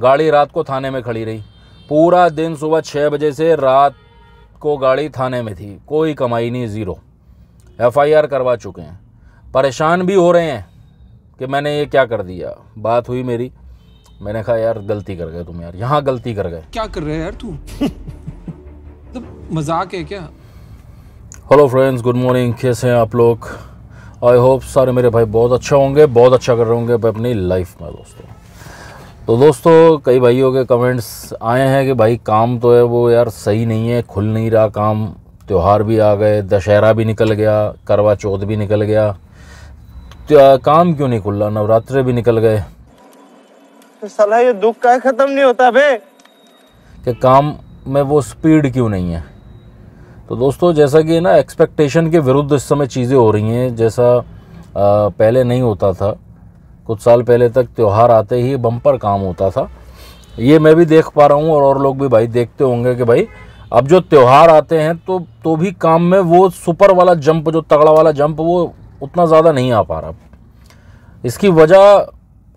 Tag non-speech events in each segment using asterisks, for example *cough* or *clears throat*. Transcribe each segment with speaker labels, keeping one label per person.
Speaker 1: गाड़ी रात को थाने में खड़ी रही पूरा दिन सुबह छः बजे से रात को गाड़ी थाने में थी कोई कमाई नहीं ज़ीरो एफआईआर करवा चुके हैं परेशान भी हो रहे हैं कि मैंने ये क्या कर दिया बात हुई मेरी मैंने कहा यार गलती कर गए तुम यार यहाँ गलती कर गए क्या कर रहे हैं यार तू *laughs* तो मजाक है क्या हेलो फ्रेंड्स गुड मॉर्निंग कैसे हैं आप लोग आई होप सारे मेरे भाई बहुत अच्छे होंगे बहुत अच्छा कर रहे होंगे अपनी लाइफ में दोस्तों तो दोस्तों कई भाइयों के कमेंट्स आए हैं कि भाई काम तो है वो यार सही नहीं है खुल नहीं रहा काम त्यौहार भी आ गए दशहरा भी निकल गया करवा चौथ भी निकल गया तो काम क्यों नहीं खुल रहा नवरात्र भी निकल गए तो सलाह ये दुख का ख़त्म नहीं होता बे कि काम में वो स्पीड क्यों नहीं है तो दोस्तों जैसा कि ना एक्सपेक्टेशन के विरुद्ध इस समय चीज़ें हो रही हैं जैसा आ, पहले नहीं होता था कुछ साल पहले तक त्यौहार आते ही बम्पर काम होता था ये मैं भी देख पा रहा हूँ और और लोग भी भाई देखते होंगे कि भाई अब जो त्यौहार आते हैं तो तो भी काम में वो सुपर वाला जंप जो तगड़ा वाला जंप वो उतना ज़्यादा नहीं आ पा रहा इसकी वजह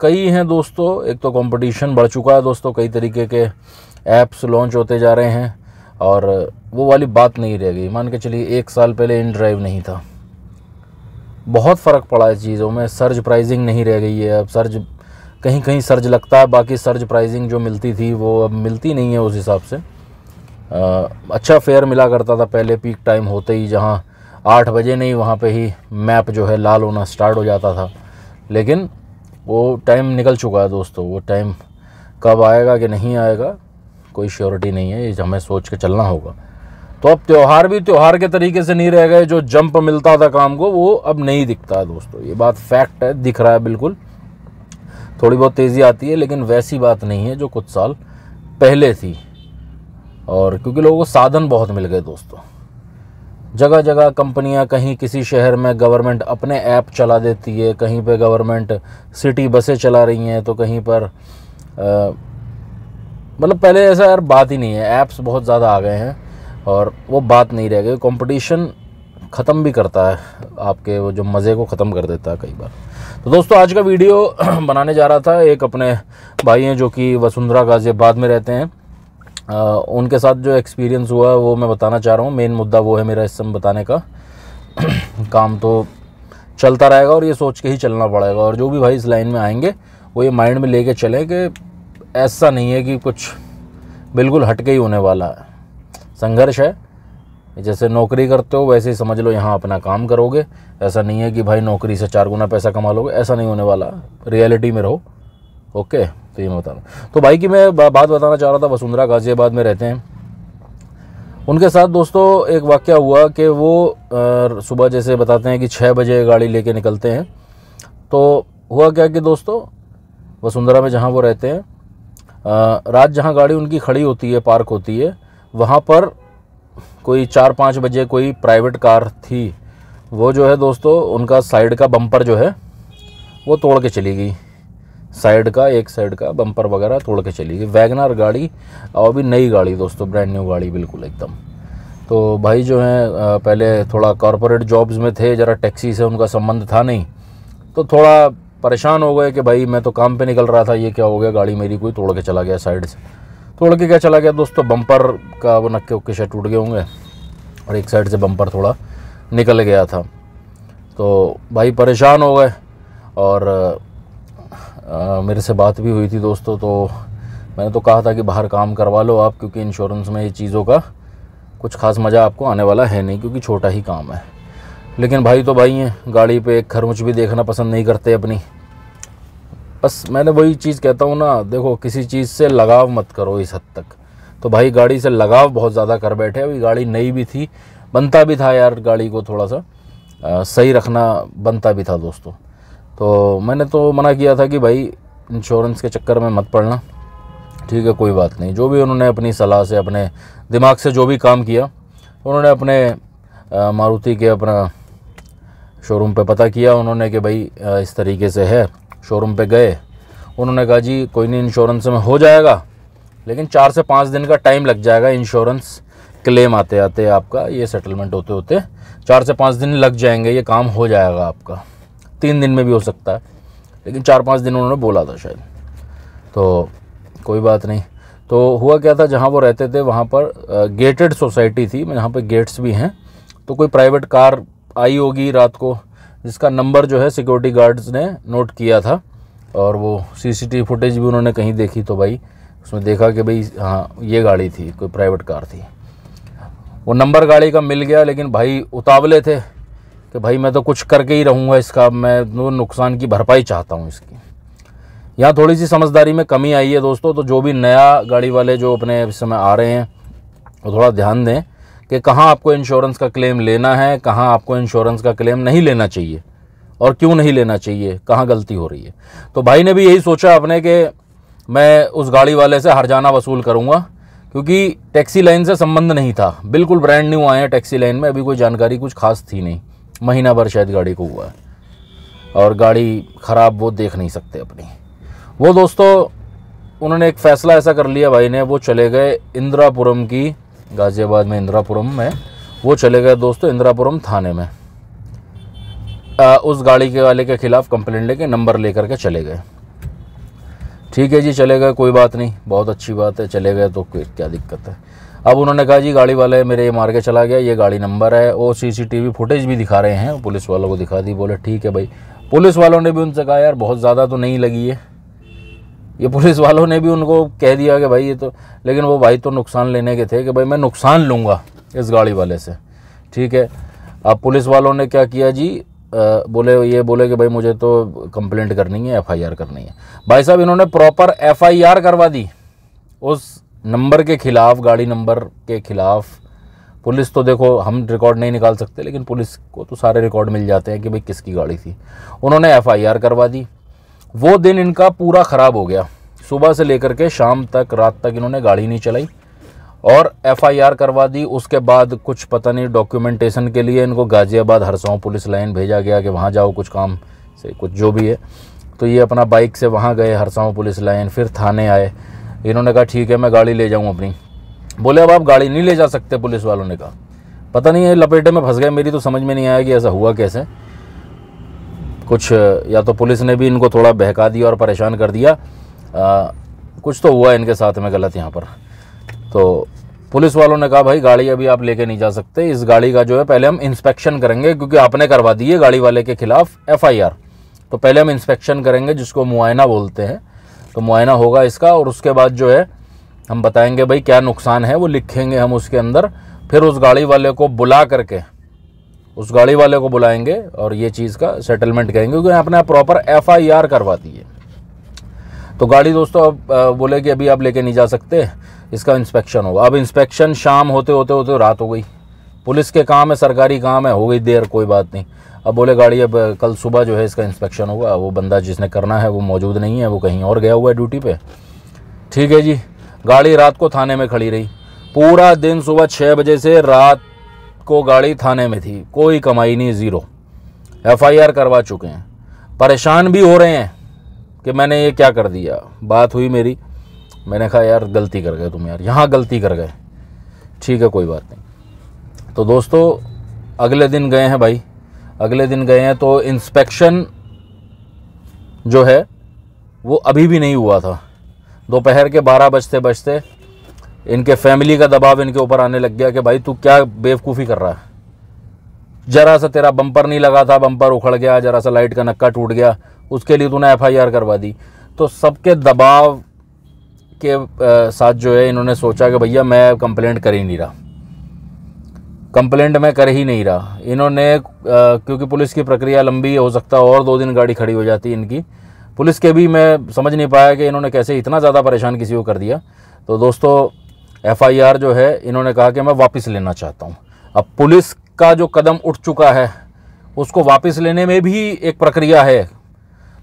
Speaker 1: कई हैं दोस्तों एक तो कंपटीशन बढ़ चुका है दोस्तों कई तरीके के ऐप्स लॉन्च होते जा रहे हैं और वो वाली बात नहीं रह गई मान के चलिए एक साल पहले इन ड्राइव नहीं था बहुत फ़र्क पड़ा है चीज़ों में सर्ज प्राइजिंग नहीं रह गई है अब सर्ज कहीं कहीं सर्ज लगता है बाकी सर्ज प्राइजिंग जो मिलती थी वो अब मिलती नहीं है उस हिसाब से आ, अच्छा फेयर मिला करता था पहले पीक टाइम होते ही जहाँ आठ बजे नहीं वहाँ पे ही मैप जो है लाल होना स्टार्ट हो जाता था लेकिन वो टाइम निकल चुका है दोस्तों वो टाइम कब आएगा कि नहीं आएगा कोई श्योरिटी नहीं है ये हमें सोच के चलना होगा तो अब त्यौहार भी त्यौहार के तरीके से नहीं रह गए जो जंप मिलता था काम को वो अब नहीं दिखता है दोस्तों ये बात फैक्ट है दिख रहा है बिल्कुल थोड़ी बहुत तेज़ी आती है लेकिन वैसी बात नहीं है जो कुछ साल पहले थी और क्योंकि लोगों को साधन बहुत मिल गए दोस्तों जगह जगह कंपनियां कहीं किसी शहर में गवर्नमेंट अपने ऐप चला देती है कहीं पे गवर्नमेंट सिटी बसें चला रही हैं तो कहीं पर मतलब पहले ऐसा यार बात ही नहीं है ऐप्स बहुत ज़्यादा आ गए हैं और वो बात नहीं रह गई कंपटीशन ख़त्म भी करता है आपके वो जो मज़े को ख़त्म कर देता है कई बार तो दोस्तों आज का वीडियो *clears throat* बनाने जा रहा था एक अपने भाई हैं जो कि वसुंधरा गाज़ियाबाद में रहते हैं आ, उनके साथ जो एक्सपीरियंस हुआ वो मैं बताना चाह रहा हूँ मेन मुद्दा वो है मेरा इस समय बताने का *clears throat* काम तो चलता रहेगा और ये सोच के ही चलना पड़ेगा और जो भी भाई इस लाइन में आएंगे वो ये माइंड में लेके चलें कि ऐसा नहीं है कि कुछ बिल्कुल हटके ही होने वाला है संघर्ष है जैसे नौकरी करते हो वैसे ही समझ लो यहाँ अपना काम करोगे ऐसा नहीं है कि भाई नौकरी से चार गुना पैसा कमा लोगे ऐसा नहीं होने वाला रियलिटी में रहो ओके तो ये मैं बता रहा तो भाई की मैं बात बताना चाह रहा था वसुंधरा गाजियाबाद में रहते हैं उनके साथ दोस्तों एक वाक्य हुआ कि वो आ, सुबह जैसे बताते हैं कि छः बजे गाड़ी लेके निकलते हैं तो हुआ क्या कि दोस्तों वसुंधरा में जहाँ वो रहते हैं रात जहाँ गाड़ी उनकी खड़ी होती है पार्क होती है वहाँ पर कोई चार पाँच बजे कोई प्राइवेट कार थी वो जो है दोस्तों उनका साइड का बम्पर जो है वो तोड़ के चली गई साइड का एक साइड का बम्पर वगैरह तोड़ के चली गई वैगनार गाड़ी और भी नई गाड़ी दोस्तों ब्रांड न्यू गाड़ी बिल्कुल एकदम तो भाई जो है पहले थोड़ा कॉरपोरेट जॉब्स में थे ज़रा टैक्सी से उनका संबंध था नहीं तो थोड़ा परेशान हो गए कि भाई मैं तो काम पे निकल रहा था ये क्या हो गया गाड़ी मेरी कोई तोड़ के चला गया साइड से तोड़ के क्या चला गया दोस्तों बम्पर का वो नक्के उक्के शायद टूट गए होंगे और एक साइड से बम्पर थोड़ा निकल गया था तो भाई परेशान हो गए और आ, मेरे से बात भी हुई थी दोस्तों तो मैंने तो कहा था कि बाहर काम करवा लो आप क्योंकि इंश्योरेंस में ये चीज़ों का कुछ खास मज़ा आपको आने वाला है नहीं क्योंकि छोटा ही काम है लेकिन भाई तो भाई हैं गाड़ी पे एक खरमुच भी देखना पसंद नहीं करते अपनी बस मैंने वही चीज़ कहता हूँ ना देखो किसी चीज़ से लगाव मत करो इस हद तक तो भाई गाड़ी से लगाव बहुत ज़्यादा कर बैठे अभी गाड़ी नई भी थी बनता भी था यार गाड़ी को थोड़ा सा आ, सही रखना बनता भी था दोस्तों तो मैंने तो मना किया था कि भाई इंश्योरेंस के चक्कर में मत पड़ना ठीक है कोई बात नहीं जो भी उन्होंने अपनी सलाह से अपने दिमाग से जो भी काम किया उन्होंने अपने मारुति के अपना शोरूम पे पता किया उन्होंने कि भाई इस तरीके से है शोरूम पे गए उन्होंने कहा जी कोई नहीं इंश्योरेंस में हो जाएगा लेकिन चार से पाँच दिन का टाइम लग जाएगा इंश्योरेंस क्लेम आते आते आपका ये सेटलमेंट होते होते चार से पाँच दिन लग जाएंगे ये काम हो जाएगा आपका तीन दिन में भी हो सकता है लेकिन चार पाँच दिन उन्होंने बोला था शायद तो कोई बात नहीं तो हुआ क्या था जहाँ वो रहते थे वहाँ पर गेटेड सोसाइटी थी जहाँ पर गेट्स भी हैं तो कोई प्राइवेट कार आई होगी रात को जिसका नंबर जो है सिक्योरिटी गार्ड्स ने नोट किया था और वो सीसीटीवी फुटेज भी उन्होंने कहीं देखी तो भाई उसमें देखा कि भाई हाँ ये गाड़ी थी कोई प्राइवेट कार थी वो नंबर गाड़ी का मिल गया लेकिन भाई उतावले थे कि भाई मैं तो कुछ करके ही रहूँगा इसका मैं तो नुकसान की भरपाई चाहता हूँ इसकी यहाँ थोड़ी सी समझदारी में कमी आई है दोस्तों तो जो भी नया गाड़ी वाले जो अपने इस समय आ रहे हैं वो थोड़ा ध्यान दें कि कहाँ आपको इंश्योरेंस का क्लेम लेना है कहाँ आपको इंश्योरेंस का क्लेम नहीं लेना चाहिए और क्यों नहीं लेना चाहिए कहाँ गलती हो रही है तो भाई ने भी यही सोचा अपने कि मैं उस गाड़ी वाले से हरजाना वसूल करूँगा क्योंकि टैक्सी लाइन से संबंध नहीं था बिल्कुल ब्रांड न्यू आए हैं टैक्सी लाइन में अभी कोई जानकारी कुछ खास थी नहीं महीना भर शायद गाड़ी को हुआ है और गाड़ी ख़राब वो देख नहीं सकते अपनी वो दोस्तों उन्होंने एक फ़ैसला ऐसा कर लिया भाई ने वो चले गए इंदिरापुरम की गाज़ियाबाद में इंदिरापुरम में वो चले गए दोस्तों इंदिरापुरम थाने में आ, उस गाड़ी के वाले के ख़िलाफ़ कंप्लेन लेके नंबर लेकर के चले गए ठीक है जी चले गए कोई बात नहीं बहुत अच्छी बात है चले गए तो क्या दिक्कत है अब उन्होंने कहा जी गाड़ी वाले मेरे ये मार के चला गया ये गाड़ी नंबर है और सीसीटीवी फुटेज भी दिखा रहे हैं पुलिस वालों को दिखा दी बोले ठीक है भाई पुलिस वालों ने भी उनसे कहा यार बहुत ज़्यादा तो नहीं लगी है ये पुलिस वालों ने भी उनको कह दिया कि भाई ये तो लेकिन वो भाई तो नुकसान लेने के थे कि भाई मैं नुकसान लूँगा इस गाड़ी वाले से ठीक है अब पुलिस वालों ने क्या किया जी आ, बोले ये बोले कि भाई मुझे तो कंप्लेंट करनी है एफआईआर करनी है भाई साहब इन्होंने प्रॉपर एफआईआर करवा दी उस नंबर के ख़िलाफ़ गाड़ी नंबर के ख़िलाफ़ पुलिस तो देखो हम रिकॉर्ड नहीं निकाल सकते लेकिन पुलिस को तो सारे रिकॉर्ड मिल जाते हैं कि भाई किसकी गाड़ी थी उन्होंने एफआईआर करवा दी वो दिन इनका पूरा ख़राब हो गया सुबह से लेकर के शाम तक रात तक इन्होंने गाड़ी नहीं चलाई और एफआईआर करवा दी उसके बाद कुछ पता नहीं डॉक्यूमेंटेशन के लिए इनको गाज़ियाबाद हरसाऊँ पुलिस लाइन भेजा गया कि वहाँ जाओ कुछ काम से कुछ जो भी है तो ये अपना बाइक से वहाँ गए हरसाऊँ पुलिस लाइन फिर थाने आए इन्होंने कहा ठीक है मैं गाड़ी ले जाऊँ अपनी बोले अब आप गाड़ी नहीं ले जा सकते पुलिस वालों ने कहा पता नहीं है लपेटे में फंस गए मेरी तो समझ में नहीं आया कि ऐसा हुआ कैसे कुछ या तो पुलिस ने भी इनको थोड़ा बहका दिया और परेशान कर दिया आ, कुछ तो हुआ इनके साथ में गलत यहाँ पर तो पुलिस वालों ने कहा भाई गाड़ी अभी आप लेके नहीं जा सकते इस गाड़ी का जो है पहले हम इंस्पेक्शन करेंगे क्योंकि आपने करवा दी है गाड़ी वाले के खिलाफ एफ तो पहले हम इंस्पेक्शन करेंगे जिसको मुआयना बोलते हैं तो मुआयना होगा इसका और उसके बाद जो है हम बताएंगे भाई क्या नुकसान है वो लिखेंगे हम उसके अंदर फिर उस गाड़ी वाले को बुला करके उस गाड़ी वाले को बुलाएंगे और ये चीज़ का सेटलमेंट करेंगे क्योंकि अपने प्रॉपर एफ आई आर करवा दी है तो गाड़ी दोस्तों अब बोले कि अभी आप लेके नहीं जा सकते इसका इंस्पेक्शन होगा अब इंस्पेक्शन शाम होते होते होते रात हो गई पुलिस के काम है सरकारी काम है हो गई देर कोई बात नहीं अब बोले गाड़ी अब कल सुबह जो है इसका इंस्पेक्शन होगा वो बंदा जिसने करना है वो मौजूद नहीं है वो कहीं और गया हुआ है ड्यूटी पे ठीक है जी गाड़ी रात को थाने में खड़ी रही पूरा दिन सुबह छः बजे से रात को गाड़ी थाने में थी कोई कमाई नहीं ज़ीरो एफआईआर करवा चुके हैं परेशान भी हो रहे हैं कि मैंने ये क्या कर दिया बात हुई मेरी मैंने कहा यार गलती कर गए तुम यार यहाँ गलती कर गए ठीक है कोई बात नहीं तो दोस्तों अगले दिन गए हैं भाई अगले दिन गए हैं तो इंस्पेक्शन जो है वो अभी भी नहीं हुआ था दोपहर के बारह बजते बजते इनके फैमिली का दबाव इनके ऊपर आने लग गया कि भाई तू क्या बेवकूफ़ी कर रहा है जरा सा तेरा बम्पर नहीं लगा था बम्पर उखड़ गया जरा सा लाइट का नक्का टूट गया उसके लिए तूने एफआईआर करवा दी तो सबके दबाव के साथ जो है इन्होंने सोचा कि भैया मैं कंप्लेंट कर ही नहीं रहा कंप्लेंट मैं कर ही नहीं रहा इन्होंने क्योंकि पुलिस की प्रक्रिया लंबी हो सकता और दो दिन गाड़ी खड़ी हो जाती इनकी पुलिस के भी मैं समझ नहीं पाया कि इन्होंने कैसे इतना ज़्यादा परेशान किसी को कर दिया तो दोस्तों एफआईआर जो है इन्होंने कहा कि मैं वापस लेना चाहता हूँ अब पुलिस का जो कदम उठ चुका है उसको वापस लेने में भी एक प्रक्रिया है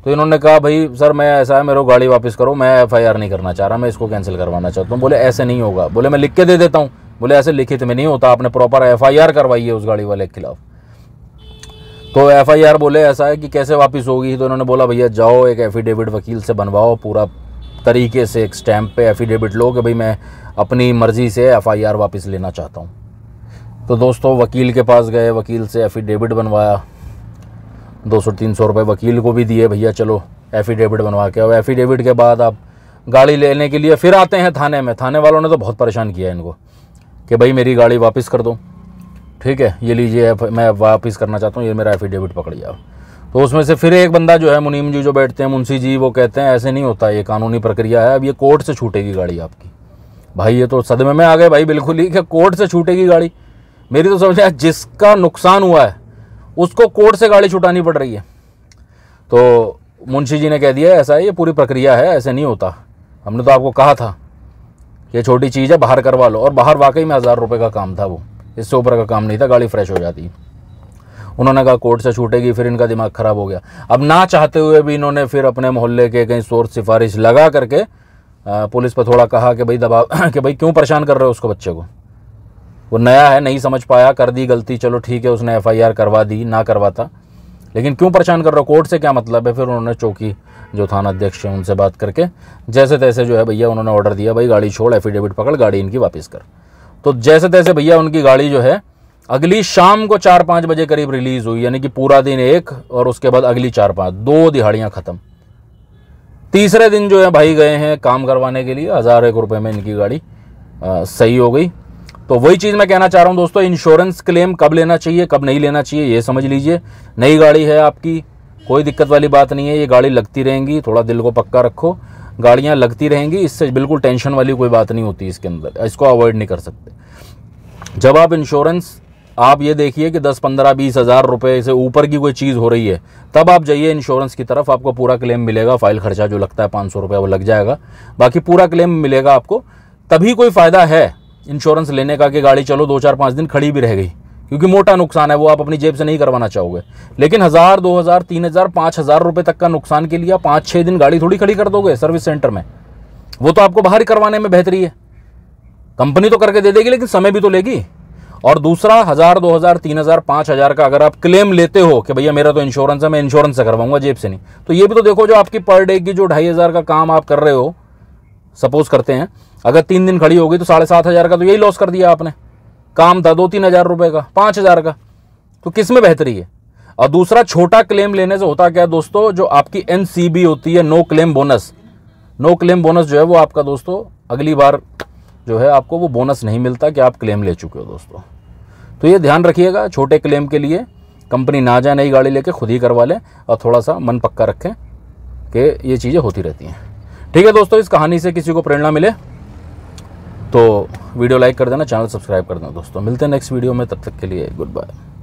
Speaker 1: तो इन्होंने कहा भाई सर मैं ऐसा है मेरे को गाड़ी वापस करो मैं एफआईआर नहीं करना चाह रहा मैं इसको कैंसिल करवाना चाहता हूँ बोले ऐसे नहीं होगा बोले मैं लिख के दे देता हूँ बोले ऐसे लिखित में नहीं होता आपने प्रॉपर एफआईआर करवाई है उस गाड़ी वाले के खिलाफ तो एफआईआर बोले ऐसा है कि कैसे वापस होगी तो इन्होंने बोला भैया जाओ एक एफिडेविट वकील से बनवाओ पूरा तरीके से एक स्टैम्प पे एफिडेविट लो कि भाई मैं अपनी मर्ज़ी से एफआईआर वापस लेना चाहता हूँ तो दोस्तों वकील के पास गए वकील से एफिडेविट बनवाया दो सौ तीन सौ रुपये वकील को भी दिए भैया चलो एफिडेविट बनवा के अब एफिडेविट के बाद आप गाड़ी लेने के लिए फिर आते हैं थाने में थाने वालों ने तो बहुत परेशान किया इनको कि भाई मेरी गाड़ी वापस कर दो ठीक है ये लीजिए मैं वापस करना चाहता हूँ ये मेरा एफिडेविट पकड़िए आप तो उसमें से फिर एक बंदा जो है मुनीम जी जो बैठते हैं मुंशी जी वो कहते हैं ऐसे नहीं होता ये कानूनी प्रक्रिया है अब ये कोर्ट से छूटेगी गाड़ी आपकी भाई ये तो सदमे में आ गए भाई बिल्कुल ही क्या कोर्ट से छूटेगी गाड़ी मेरी तो समझ आए जिसका नुकसान हुआ है उसको कोर्ट से गाड़ी छुटानी पड़ रही है तो मुंशी जी ने कह दिया ऐसा है ये पूरी प्रक्रिया है ऐसे नहीं होता हमने तो आपको कहा था ये छोटी चीज़ है बाहर करवा लो और बाहर वाकई में हज़ार रुपये का काम था वो इससे ऊपर का काम नहीं था गाड़ी फ्रेश हो जाती उन्होंने कहा कोर्ट से छूटेगी फिर इनका दिमाग ख़राब हो गया अब ना चाहते हुए भी इन्होंने फिर अपने मोहल्ले के कहीं सोर्स सिफारिश लगा करके पुलिस पर थोड़ा कहा कि भाई दबाव *clears throat* कि भाई क्यों परेशान कर रहे हो उसको बच्चे को वो नया है नहीं समझ पाया कर दी गलती चलो ठीक है उसने एफ करवा दी ना करवाता लेकिन क्यों परेशान कर रहे हो कोर्ट से क्या मतलब है फिर उन्होंने चौकी जो थाना अध्यक्ष हैं उनसे बात करके जैसे तैसे जो है भैया उन्होंने ऑर्डर दिया भाई गाड़ी छोड़ एफिडेविट पकड़ गाड़ी इनकी वापस कर तो जैसे तैसे भैया उनकी गाड़ी जो है अगली शाम को चार पाँच बजे करीब रिलीज हुई यानी कि पूरा दिन एक और उसके बाद अगली चार पाँच दो दिहाड़ियाँ ख़त्म तीसरे दिन जो है भाई गए हैं काम करवाने के लिए हज़ार एक रुपये में इनकी गाड़ी आ, सही हो गई तो वही चीज़ मैं कहना चाह रहा हूँ दोस्तों इंश्योरेंस क्लेम कब लेना चाहिए कब नहीं लेना चाहिए ये समझ लीजिए नई गाड़ी है आपकी कोई दिक्कत वाली बात नहीं है ये गाड़ी लगती रहेंगी थोड़ा दिल को पक्का रखो गाड़ियाँ लगती रहेंगी इससे बिल्कुल टेंशन वाली कोई बात नहीं होती इसके अंदर इसको अवॉइड नहीं कर सकते जब आप इंश्योरेंस आप ये देखिए कि दस पंद्रह बीस हज़ार रुपये से ऊपर की कोई चीज़ हो रही है तब आप जाइए इंश्योरेंस की तरफ आपको पूरा क्लेम मिलेगा फाइल खर्चा जो लगता है पाँच सौ रुपये वो लग जाएगा बाकी पूरा क्लेम मिलेगा आपको तभी कोई फ़ायदा है इंश्योरेंस लेने का कि गाड़ी चलो दो चार पाँच दिन खड़ी भी रह गई क्योंकि मोटा नुकसान है वो आप अपनी जेब से नहीं करवाना चाहोगे लेकिन हज़ार दो हज़ार तीन हज़ार पाँच हज़ार रुपये तक का नुकसान के लिए आप पाँच छः दिन गाड़ी थोड़ी खड़ी कर दोगे सर्विस सेंटर में वो तो आपको बाहर ही करवाने में बेहतरी है कंपनी तो करके दे देगी लेकिन समय भी तो लेगी और दूसरा हजार दो हजार तीन हजार पांच हजार का अगर आप क्लेम लेते हो कि भैया मेरा तो इंश्योरेंस है मैं इंश्योरेंस से करवाऊंगा जेब से नहीं तो ये भी तो देखो जो आपकी पर डे की जो ढाई हजार का काम आप कर रहे हो सपोज करते हैं अगर तीन दिन खड़ी होगी तो साढ़े सात हजार का तो यही लॉस कर दिया आपने काम था दो तीन हजार रुपये का पाँच हजार का तो किस में बेहतरी है और दूसरा छोटा क्लेम लेने से होता क्या है दोस्तों जो आपकी एन होती है no claim bonus no claim bonus जो है वो आपका दोस्तों अगली बार जो है आपको वो बोनस नहीं मिलता कि आप क्लेम ले चुके हो दोस्तों तो ये ध्यान रखिएगा छोटे क्लेम के लिए कंपनी ना जाए नई गाड़ी लेके खुद ही करवा लें और थोड़ा सा मन पक्का रखें कि ये चीज़ें होती रहती हैं ठीक है दोस्तों इस कहानी से किसी को प्रेरणा मिले तो वीडियो लाइक कर देना चैनल सब्सक्राइब कर देना दोस्तों मिलते हैं नेक्स्ट वीडियो में तब तक के लिए गुड बाय